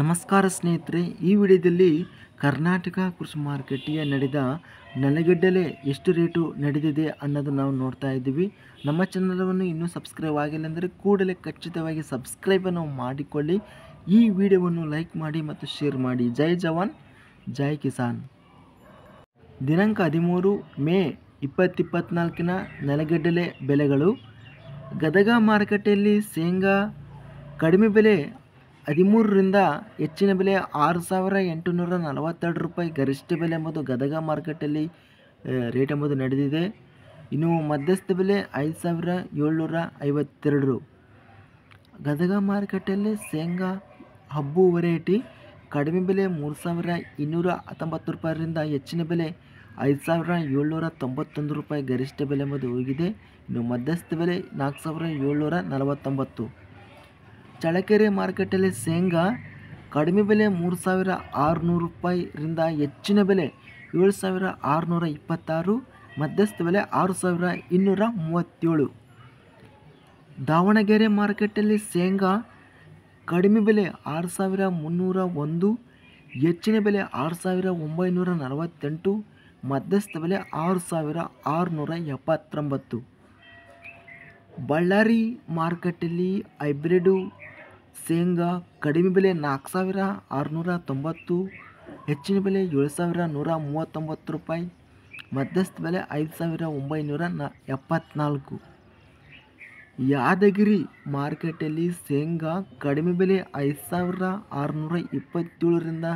ನಮಸ್ಕಾರ ಸ್ನೇಹಿತರೆ ಈ ವಿಡಿಯೋದಲ್ಲಿ ಕರ್ನಾಟಕ ಕೃಷಿ ಮಾರುಕಟ್ಟೆಯ ನಡೆದ ನೆಲಗಡ್ಡೆಲೆ ಎಷ್ಟು ರೇಟು ನಡೆದಿದೆ ಅನ್ನೋದನ್ನು ನಾವು ನೋಡ್ತಾ ಇದ್ದೀವಿ ನಮ್ಮ ಚಾನಲವನ್ನು ಇನ್ನೂ ಸಬ್ಸ್ಕ್ರೈಬ್ ಆಗಿಲ್ಲ ಅಂದರೆ ಕೂಡಲೇ ಖಚಿತವಾಗಿ ಸಬ್ಸ್ಕ್ರೈಬನ್ನು ಮಾಡಿಕೊಳ್ಳಿ ಈ ವಿಡಿಯೋವನ್ನು ಲೈಕ್ ಮಾಡಿ ಮತ್ತು ಶೇರ್ ಮಾಡಿ ಜೈ ಜವಾನ್ ಜೈ ಕಿಸಾನ್ ದಿನಾಂಕ ಹದಿಮೂರು ಮೇ ಇಪ್ಪತ್ತಿಪ್ಪತ್ನಾಲ್ಕಿನ ನೆಲಗಡ್ಡಲೆ ಬೆಲೆಗಳು ಗದಗ ಮಾರುಕಟ್ಟೆಯಲ್ಲಿ ಶೇಂಗಾ ಕಡಿಮೆ ಬೆಲೆ ಹದಿಮೂರರಿಂದ ಹೆಚ್ಚಿನ ಬೆಲೆ ಆರು ಸಾವಿರ ಎಂಟುನೂರ ನಲವತ್ತೆರಡು ರೂಪಾಯಿ ಗರಿಷ್ಠ ಬೆಲೆ ಎಂಬುದು ಗದಗ ಮಾರ್ಕೆಟಲ್ಲಿ ರೇಟ್ ಎಂಬುದು ನಡೆದಿದೆ ಇನ್ನು ಮಧ್ಯಸ್ಥ ಬೆಲೆ ಐದು ಸಾವಿರ ಏಳ್ನೂರ ಐವತ್ತೆರಡು ಗದಗ ಮಾರ್ಕೆಟಲ್ಲಿ ಶೇಂಗಾ ಹಬ್ಬು ವೆರೈಟಿ ಕಡಿಮೆ ಬೆಲೆ ಮೂರು ಸಾವಿರ ಇನ್ನೂರ ಹತ್ತೊಂಬತ್ತು ರೂಪಾಯಿಯಿಂದ ಹೆಚ್ಚಿನ ಬೆಲೆ ಐದು ಸಾವಿರ ಏಳ್ನೂರ ತೊಂಬತ್ತೊಂದು ರೂಪಾಯಿ ಗರಿಷ್ಠ ಬೆಲೆ ಎಂಬುದು ಹೋಗಿದೆ ಇನ್ನು ಮಧ್ಯಸ್ಥ ಬೆಲೆ ನಾಲ್ಕು ಸಾವಿರ ಏಳ್ನೂರ ನಲವತ್ತೊಂಬತ್ತು ಚಳ್ಳಕೆರೆ ಮಾರುಕಟ್ಟೆಯಲ್ಲಿ ಶೇಂಗಾ ಕಡಿಮೆ ಬೆಲೆ ಮೂರು ಸಾವಿರ ಆರುನೂರು ರೂಪಾಯಿರಿಂದ ಹೆಚ್ಚಿನ ಬೆಲೆ ಏಳು ಸಾವಿರ ಆರುನೂರ ಇಪ್ಪತ್ತಾರು ಮಧ್ಯಸ್ಥ ಬೆಲೆ ಆರು ಸಾವಿರ ಇನ್ನೂರ ಮೂವತ್ತೇಳು ದಾವಣಗೆರೆ ಮಾರುಕಟ್ಟೆಯಲ್ಲಿ ಶೇಂಗಾ ಕಡಿಮೆ ಬೆಲೆ ಆರು ಸಾವಿರ ಮುನ್ನೂರ ಒಂದು ಹೆಚ್ಚಿನ ಬೆಲೆ ಆರು ಸಾವಿರ ಒಂಬೈನೂರ ನಲವತ್ತೆಂಟು ಮಧ್ಯಸ್ಥ ಬೆಲೆ ಆರು ಸಾವಿರ ಆರುನೂರ ಎಪ್ಪತ್ತೊಂಬತ್ತು ಬಳ್ಳಾರಿ ಮಾರುಕಟ್ಟೆಯಲ್ಲಿ ಹೈಬ್ರಿಡು ಶೇಂಗಾ ಕಡಿಮೆ ಬೆಲೆ ನಾಲ್ಕು ಸಾವಿರ ಆರುನೂರ ತೊಂಬತ್ತು ಹೆಚ್ಚಿನ ಬೆಲೆ ಏಳು ಸಾವಿರ ನೂರ ಮೂವತ್ತೊಂಬತ್ತು ರೂಪಾಯಿ ಮಧ್ಯಸ್ಥ ಬೆಲೆ ಐದು ಸಾವಿರ ಒಂಬೈನೂರ ನ ಎಪ್ಪತ್ತ್ನಾಲ್ಕು ಯಾದಗಿರಿ ಮಾರ್ಕೆಟಲ್ಲಿ ಶೇಂಗಾ ಕಡಿಮೆ ಬೆಲೆ ಐದು ಸಾವಿರ ಆರುನೂರ ಇಪ್ಪತ್ತೇಳರಿಂದ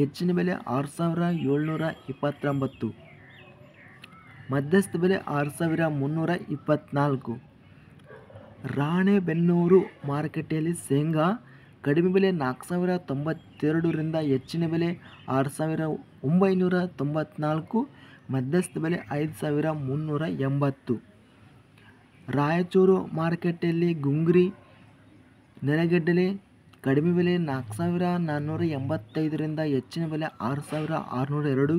ಹೆಚ್ಚಿನ ಬೆಲೆ ಆರು ಸಾವಿರ ಏಳ್ನೂರ ಇಪ್ಪತ್ತೊಂಬತ್ತು ಮಧ್ಯಸ್ಥ ಬೆಲೆ ಆರು ಸಾವಿರ ಮುನ್ನೂರ ಇಪ್ಪತ್ತ್ನಾಲ್ಕು ರಾಣೆಬೆನ್ನೂರು ಮಾರುಕಟ್ಟೆಯಲ್ಲಿ ಶೇಂಗಾ ಕಡಿಮೆ ಬೆಲೆ ನಾಲ್ಕು ಸಾವಿರ ತೊಂಬತ್ತೆರಡರಿಂದ ಹೆಚ್ಚಿನ ಬೆಲೆ ಆರು ಸಾವಿರ ಒಂಬೈನೂರ ತೊಂಬತ್ನಾಲ್ಕು ಮಧ್ಯಸ್ಥ ಬೆಲೆ ಐದು ಸಾವಿರ ಮುನ್ನೂರ ಎಂಬತ್ತು ರಾಯಚೂರು ಮಾರುಕಟ್ಟೆಯಲ್ಲಿ ಗುಂಗ್ರಿ ನೆಲಗಡ್ಡೆಲೆ ಕಡಿಮೆ ಬೆಲೆ ನಾಲ್ಕು ಸಾವಿರ ನಾನ್ನೂರ ಎಂಬತ್ತೈದರಿಂದ ಹೆಚ್ಚಿನ ಬೆಲೆ ಆರು ಸಾವಿರ ಆರುನೂರ ಎರಡು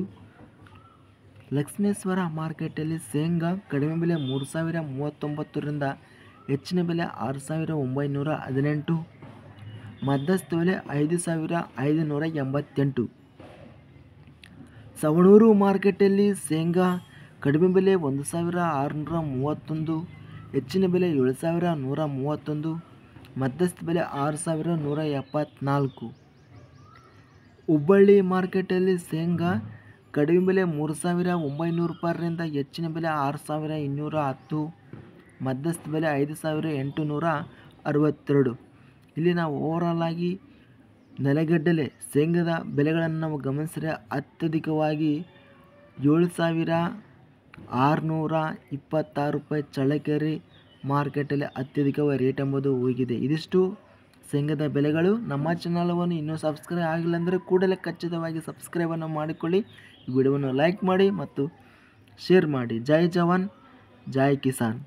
ಲಕ್ಷ್ಮೇಶ್ವರ ಮಾರುಕಟ್ಟೆಯಲ್ಲಿ ಶೇಂಗಾ ಕಡಿಮೆ ಬೆಲೆ ಮೂರು ಸಾವಿರ ಮೂವತ್ತೊಂಬತ್ತರಿಂದ ಹೆಚ್ಚಿನ ಬೆಲೆ ಆರು ಸಾವಿರ ಒಂಬೈನೂರ ಹದಿನೆಂಟು ಮಧ್ಯಸ್ಥ ಬೆಲೆ ಐದು ಸಾವಿರ ಐದುನೂರ ಎಂಬತ್ತೆಂಟು ಸವಣೂರು ಮಾರ್ಕೆಟಲ್ಲಿ ಶೇಂಗಾ ಕಡಿಮೆ ಬೆಲೆ ಒಂದು ಸಾವಿರ ಆರುನೂರ ಮೂವತ್ತೊಂದು ಹೆಚ್ಚಿನ ಬೆಲೆ ಏಳು ಸಾವಿರ ನೂರ ಮೂವತ್ತೊಂದು ಮಧ್ಯಸ್ಥ ಬೆಲೆ ಆರು ಸಾವಿರ ನೂರ ಎಪ್ಪತ್ತ್ನಾಲ್ಕು ಹುಬ್ಬಳ್ಳಿ ಮಾರ್ಕೆಟಲ್ಲಿ ಶೇಂಗಾ ಕಡಿಮೆ ಬೆಲೆ ಮೂರು ಸಾವಿರ ಒಂಬೈನೂರು ರೂಪಾಯಿಂದ ಹೆಚ್ಚಿನ ಬೆಲೆ ಆರು ಸಾವಿರ ಇನ್ನೂರ ಹತ್ತು ಮಧ್ಯಸ್ಥ ಬೆಲೆ ಐದು ಸಾವಿರ ನೂರ ಅರವತ್ತೆರಡು ಇಲ್ಲಿ ನಾವು ಓವರಾಲ್ ಆಗಿ ನೆಲೆಗಡ್ಡಲೆ ಶೇಂಗದ ಬೆಲೆಗಳನ್ನು ನಾವು ಗಮನಿಸಿದರೆ ಅತ್ಯಧಿಕವಾಗಿ ಏಳು ಸಾವಿರ ಆರುನೂರ ಇಪ್ಪತ್ತಾರು ರೂಪಾಯಿ ಚಳ್ಳಕೆರೆ ಮಾರ್ಕೆಟಲ್ಲಿ ಅತ್ಯಧಿಕವಾಗಿ ರೇಟ್ ಎಂಬುದು ಹೋಗಿದೆ ಇದಿಷ್ಟು ಶೇಂಗದ ಬೆಲೆಗಳು ನಮ್ಮ ಚಾನಲವನ್ನು ಇನ್ನೂ ಸಬ್ಸ್ಕ್ರೈಬ್ ಆಗಿಲ್ಲ ಅಂದರೆ ಕೂಡಲೇ ಖಚಿತವಾಗಿ ಸಬ್ಸ್ಕ್ರೈಬನ್ನು ಮಾಡಿಕೊಳ್ಳಿ ವಿಡಿಯೋವನ್ನು ಲೈಕ್ ಮಾಡಿ ಮತ್ತು ಶೇರ್ ಮಾಡಿ ಜೈ ಜವಾನ್ ಜೈ ಕಿಸಾನ್